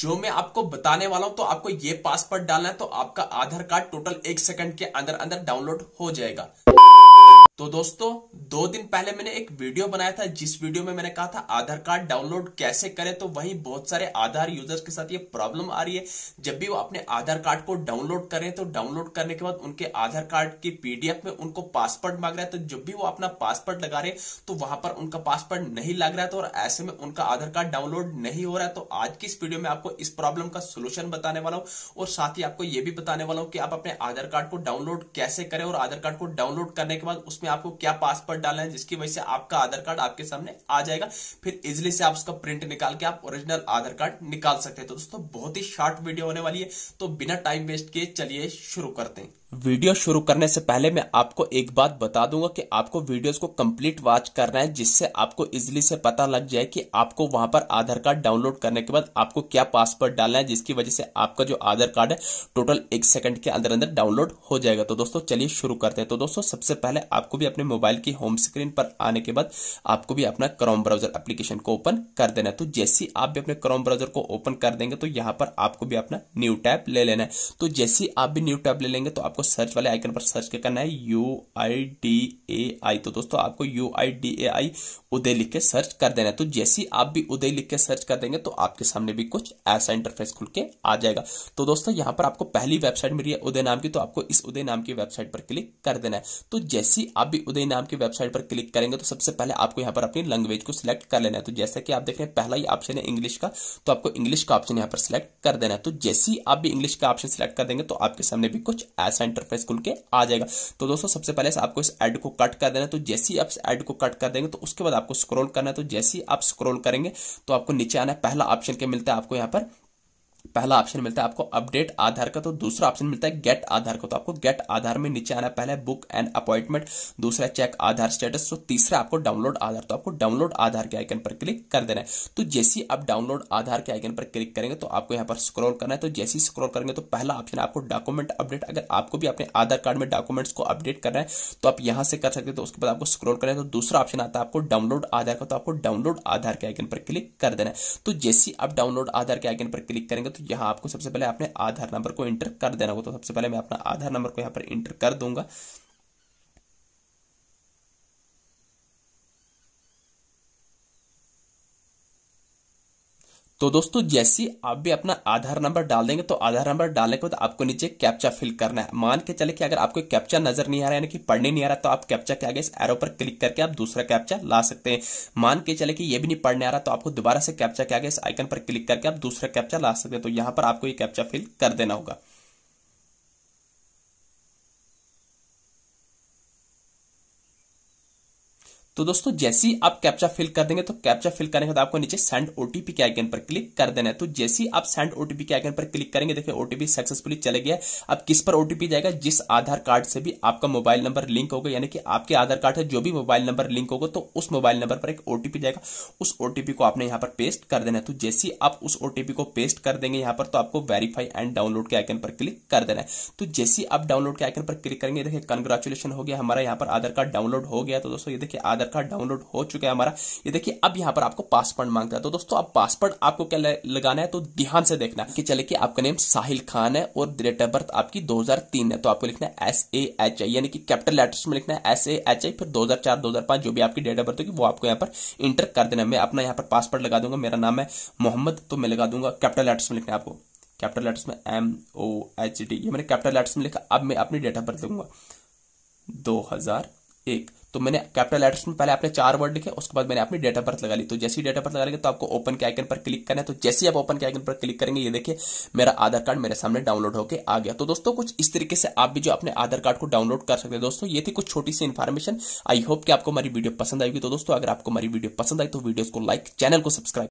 जो मैं आपको बताने वाला हूं तो आपको ये पासवर्ड डालना है तो आपका आधार कार्ड टोटल एक सेकंड के अंदर अंदर डाउनलोड हो जाएगा तो दोस्तों दो दिन पहले मैंने एक वीडियो बनाया था जिस वीडियो में मैंने कहा था आधार कार्ड डाउनलोड कैसे करें तो वही बहुत सारे आधार यूजर्स के साथ ये प्रॉब्लम आ रही है जब भी वो अपने आधार कार्ड को डाउनलोड करें तो डाउनलोड करने के बाद उनके आधार कार्ड की पीडीएफ में उनको पासवर्ड मांग रहा है तो जब भी वो अपना पासवर्ड लगा रहे तो वहां पर उनका पासवर्ड नहीं लग रहा है तो और ऐसे में उनका आधार कार्ड डाउनलोड नहीं हो रहा है तो आज की इस वीडियो में आपको इस प्रॉब्लम का सोल्यूशन बताने वाला हूँ और साथ ही आपको ये भी बताने वाला हूँ कि आप अपने आधार कार्ड को डाउनलोड कैसे करें और आधार कार्ड को डाउनलोड करने के बाद उसमें उसमें आपको क्या पासवर्ड डालना है जिसकी वजह से आपका आधार कार्ड आपके सामने आ जाएगा फिर इजिली से आप उसका प्रिंट निकाल के आप ओरिजिनल आधार कार्ड निकाल सकते हैं तो दोस्तों बहुत ही शॉर्ट वीडियो होने वाली है तो बिना टाइम वेस्ट किए चलिए शुरू करते हैं वीडियो शुरू करने से पहले मैं आपको एक बात बता दूंगा कि आपको वीडियोस को कंप्लीट वॉच करना है जिससे आपको इजीली से पता लग जाए कि आपको वहां पर आधार कार्ड डाउनलोड करने के बाद आपको क्या पासवर्ड डालना है जिसकी वजह से आपका जो आधार कार्ड है टोटल एक सेकंड के अंदर अंदर डाउनलोड हो जाएगा तो दोस्तों चलिए शुरू करते हैं तो दोस्तों सबसे पहले आपको भी अपने मोबाइल की होम स्क्रीन पर आने के बाद आपको भी अपना क्रोम ब्राउजर एप्लीकेशन को ओपन कर देना है तो जैसे आप भी अपने क्रोम ब्राउजर को ओपन कर देंगे तो यहाँ पर आपको भी अपना न्यू टैब ले लेना है तो जैसे आप भी न्यू टैब ले लेंगे तो आपको सर्च वाले आइकन पर सर्च क्या करना है यू आई डी ए आई तो दोस्तों आपको यू आई डी ए आई उदय लिख के सर्च कर देना है तो जैसे आप भी उदय लिख के सर्च कर देंगे तो आपके सामने भी कुछ ऐसा इंटरफेस खुल के आ जाएगा तो दोस्तों यहां पर आपको पहली वेबसाइट मिली है उदय नाम की तो आपको इस उदय नाम की वेबसाइट पर क्लिक कर देना है तो जैसे आप भी उदय नाम की वेबसाइट पर क्लिक करेंगे तो सबसे पहले आपको यहां पर अपनी लैंग्वेज को सिलेक्ट कर लेना है तो जैसे कि आप देख रहे हैं पहला ही ऑप्शन है इंग्लिश का तो आपको इंग्लिश का ऑप्शन यहां पर सिलेक्ट कर देना है तो जैसे आप भी इंग्लिश का ऑप्शन सिलेक्ट कर देंगे तो आपके सामने भी कुछ ऐसा सेंटर पेज खुल के आ जाएगा तो दोस्तों सबसे पहले से आपको इस एड को कट कर देना तो जैसे ही आप इस एड को कट कर देंगे तो उसके बाद आपको स्क्रोल करना है तो जैसे ही आप स्क्रोल करेंगे तो आपको नीचे आना पहला ऑप्शन के मिलता है आपको यहाँ पर पहला ऑप्शन मिलता है आपको अपडेट आधार का तो दूसरा ऑप्शन मिलता है गेट आधार का तो आपको गेट आधार में नीचे आना पहले बुक एंड अपॉइंटमेंट दूसरा चेक आधार स्टेटस तो तीसरा आपको डाउनलोड आधार तो आपको डाउनलोड आधार के आइकन पर क्लिक कर देना है तो जैसे ही आप डाउनलोड आधार के आइकन पर क्लिक करेंगे तो आपको यहाँ पर स्क्रोल करना है तो जैसे ही करेंगे तो पहला ऑप्शन आपको डॉक्यूमेंट अपडेट अगर आपको भी अपने आधार कार्ड में डॉक्यूमेंट्स को अपडेट करना है तो आप यहां से कर सकते हैं तो उसके बाद आपको स्क्रोल करना है तो दूसरा ऑप्शन आता है आपको डाउनलोड आधार का तो आपको डाउनलोड आधार के आइकन पर क्लिक कर देना है तो जैसे आप डाउनलोड आधार के आइकन पर क्लिक करेंगे तो यहाँ आपको सबसे पहले आपने आधार नंबर को इंटर कर देना हो तो सबसे पहले मैं अपना आधार नंबर को यहाँ पर इंटर कर दूंगा तो दोस्तों जैसे आप भी अपना आधार नंबर डाल देंगे तो आधार नंबर डालने के बाद आपको नीचे कैप्चा फिल करना है मान के चले कि अगर आपको कैप्चा नजर नहीं आ रहा यानी कि पढ़ने नहीं आ रहा तो आप कैप्चा के आगे इस एरो पर क्लिक करके आप दूसरा कैप्चा ला सकते हैं मान के चले कि ये भी नहीं पढ़ने आ रहा तो आपको दोबारा से कैप्चा के आगे इस आइकन पर क्लिक करके आप दूसरा कैप्चा ला सकते हैं तो यहाँ पर आपको ये कैप्चा फिल कर देना होगा तो दोस्तों जैसे ही आप कैप्चा फिल कर देंगे तो कैप्चा फिल करने के बाद आपको नीचे सेंड ओटीपी के आइकन पर क्लिक कर देना है तो जैसे ही आप सेंड ओटीपी के आइकन पर क्लिक करेंगे देखिए ओटीपी सक्सेसफुली चले गया अब किस पर ओटीपी जाएगा जिस आधार कार्ड से भी आपका मोबाइल नंबर लिंक होगा यानी कि आपके आधार कार्ड से जो भी मोबाइल नंबर लिंक होगा तो उस मोबाइल नंबर पर एक ओटीपी जाएगा उस ओटीपी को आपने यहाँ पर पेस्ट कर देना है तो जैसे ही आप उस ओटीपी को पेस्ट कर देंगे यहाँ पर तो आपको वेरीफाई एंड डाउनलोड के आइकन पर क्लिक कर देना है तो जैसे आप डाउनलोड के आइकन पर क्लिक करेंगे देखिए कंग्रेचुलेशन हो गया हमारा यहाँ पर आधार कार्ड डाउनलोड हो गया तो दोस्तों ये देखिए आधार आधार कार्ड डाउनलोड हो चुका है हमारा ये देखिए अब यहाँ पर आपको पासपोर्ट मांगता है तो दोस्तों अब पासपोर्ट आपको क्या लगाना है तो ध्यान से देखना कि चले कि आपका नेम साहिल खान है और डेट ऑफ बर्थ आपकी 2003 है तो आपको लिखना है एस ए एच आई यानी कि कैपिटल लेटर्स में लिखना है एस ए एच आई फिर दो हजार जो भी आपकी डेट ऑफ बर्थ होगी वो आपको यहाँ पर इंटर कर देना मैं अपना यहाँ पर पासपोर्ट लगा दूंगा मेरा नाम है मोहम्मद तो मैं लगा दूंगा कैपिटल लेटर्स में लिखना है आपको कैपिटल लेटर्स में एम ओ एच डी ये मैंने कैपिटल लेटर्स में लिखा अब मैं अपनी डेट ऑफ बर्थ दूंगा दो हजार एक तो मैंने कैपिटल लेटर्स में पहले आपने चार वर्ड लिखे उसके बाद मैंने अपनी डेटा बर्थ लगा ली तो जैसे ही डेटा बर्थ लगा लेंगे तो आपको ओपन के आइकन पर क्लिक करना है तो जैसे ही आप ओपन के आइकन पर क्लिक करेंगे ये देखिए मेरा आधार कार्ड मेरे सामने डाउनलोड होकर आ गया तो दोस्तों कुछ इस तरीके से आप भी जो अपने आधार कार्ड को डाउनलोड कर सकते हैं दोस्तों ये थी कुछ छोटी सी इन्फॉर्मेशन आई होप कि आपको हमारी वीडियो पसंद आएगी तो दोस्तों अगर आपको हमारी वीडियो पसंद आई तो वीडियो को लाइक चैनल को सब्सक्राइब